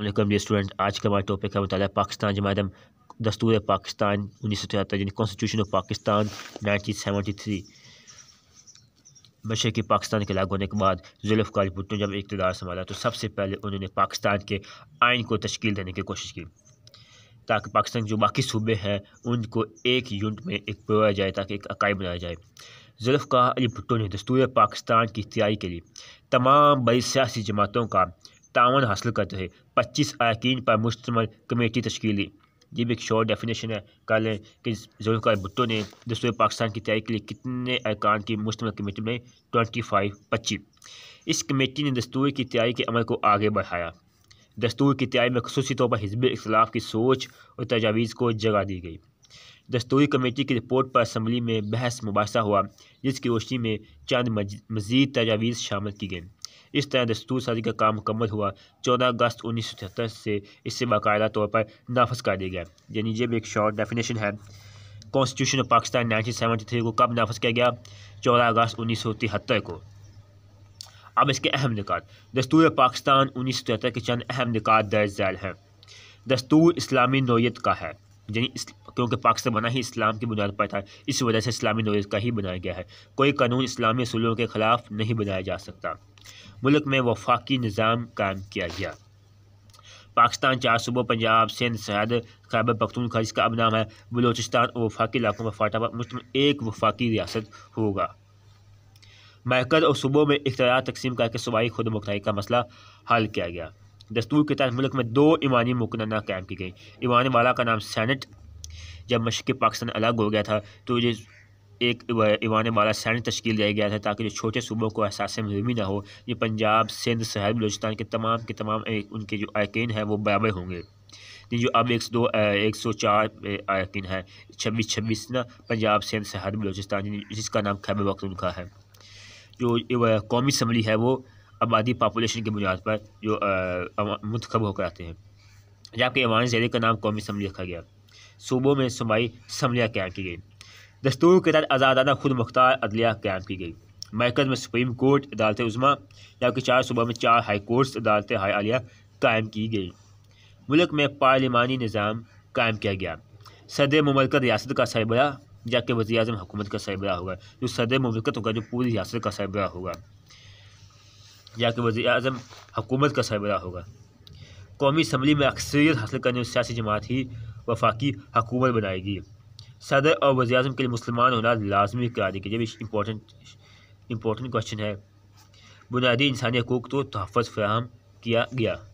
अल्लाम dear student आज का हमारा टॉपिक है मतलब पाकिस्तान जो दस्तूर पाकिस्तान उन्नीस सौ तिहत्तर यानी constitution of Pakistan nineteen seventy three मशरक़ी पाकिस्तान के लागू होने के बाद जुल्फ़ार भुट्टो जब इकतदार संभाला तो सबसे पहले उन्होंने पाकिस्तान के आइन को तश्कील देने की कोशिश की ताकि पाकिस्तान जो बाकी सूबे हैं उनको एक यूनिट में एक पिरोया जाए ताकि एक अकाई बनाया जाए जुल्फ़ार अली भुट्टो ने दस्तूर पाकिस्तान की तैयारी के लिए तमाम बड़ी सियासी जमातों का तावन हासिल करते हैं पच्चीस अरकान पर मुश्तमल कमेटी तश्ली ये भी एक शॉर्ट डेफिनेशन है कह लें कि जुल्फ़ार भुट्टो ने दस्तूर पाकिस्तान की तैयारी के लिए कितने अरकान की मुश्तमल कमेटी में ट्वेंटी फाइव पच्चीस इस कमेटी ने दस्तूर की तैयारी के अमल को आगे बढ़ाया दस्तूर की तैयारी में खसूसी तौर पर हिजब इख्तलाफ की सोच और तजावीज़ को जगह दी गई दस्तूरी कमेटी की रिपोर्ट पर असम्बली में बहस मुबासा हुआ जिसकी रोशनी में चंद मजीद तजावीज़ शामिल की गई इस तरह दस्तूर साजी का काम मुकम्मल हुआ चौदह अगस्त उन्नीस से इससे बाकायदा तौर पर नाफज कर दिया गया यानी ये भी एक शॉर्ट डेफिनेशन है constitution of Pakistan nineteen seventy three को कब नाफज किया गया चौदह अगस्त उन्नीस सौ तिहत्तर को अब इसके अहम निकात दस्तूर पाकिस्तान उन्नीस सौ तिहत्तर के चंद अहम निकात दर्ज झैल हैं दस्तूर इस्लामी नोयत का है यानी क्योंकि पाकिस्तान बना ही इस्लाम की बुनियाद पर था इस वजह से इस्लामी नोयत का ही बनाया गया है कोई कानून इस्लामी असूलों के ख़िलाफ़ नहीं बनाया जा सकता मुल्क में वफाकी निज़ाम कायम किया गया पाकिस्तान चार सूबों पंजाब सिंध सरहद खैबर पख्तूनखा जिसका अब नाम है बलोचिस्तान और वफाकी इलाकों में फाटाबाद मुश्तम एक वफाकी रियासत होगा मरकज़ और सूबों में इख्तियार तकसीम करके सूबाई खुद मुख्तारी का मसला हल किया गया दस्तूर के तहत मुल्क में दो ईमानी मुकन्ना कायम की गई ईमान वाला का नाम सैनट जब मशक़ पाकिस्तान अलग हो गया था तो ये एक ईवान वाला सैन्य तश्ल दिया गया था ताकि जो छोटे सूबों को एहसास महरूमी ना हो ये पंजाब सिंध सरहद बलोचिस्तान के तमाम के तमाम उनके जो आयकिन हैं वो बराबर होंगे जो अब एक सौ दो एक सौ चार आयकिन है छब्बीस छब्बीस ना पंजाब सिंध सरहद बलोचिस्तान जिसका नाम खैब वक्त उनका है जो कौमी असम्बली है वो आबादी पापोलेशन की बुनियाद पर जो मंतखब होकर आते हैं जबकि ईवान ज़ैर का नाम कौमी असम्बली रखा गया सूबों में सुनवाई समलियाँ क्या की गई दस्तूर के तहत आज़ादाना खुद मुख्तार अदलिया कायम की गई मरकज़ में सुप्रीम कोर्ट अदालत उजमा जबकि चार सूबों में चार हाई कोर्ट्स अदालत हाई आलिया कायम की गई मुल्क में पार्लिमानी निज़ाम कायम किया गया सदर ममलकत रियासत का सरबरा जबकि वजी अजम हुकूमत का सरबरा होगा जो सदर ममलकत होगा जो पूरी रियासत का सरबरा होगा जबकि वजी अजम हुकूमत का सरबरा होगा कौमी असम्बली में अक्सरियत हासिल करने सियासी जमात ही वफाकी हकूमत बनाएगी सदर और वजी अजम के लिए मुसलमान होना लाजमी करार गई जब इम्पोर्टेंट इम्पोर्टेंट क्वेश्चन है बुनियादी इंसानी हकूक़ तो तहफ़ फ्राहम किया गया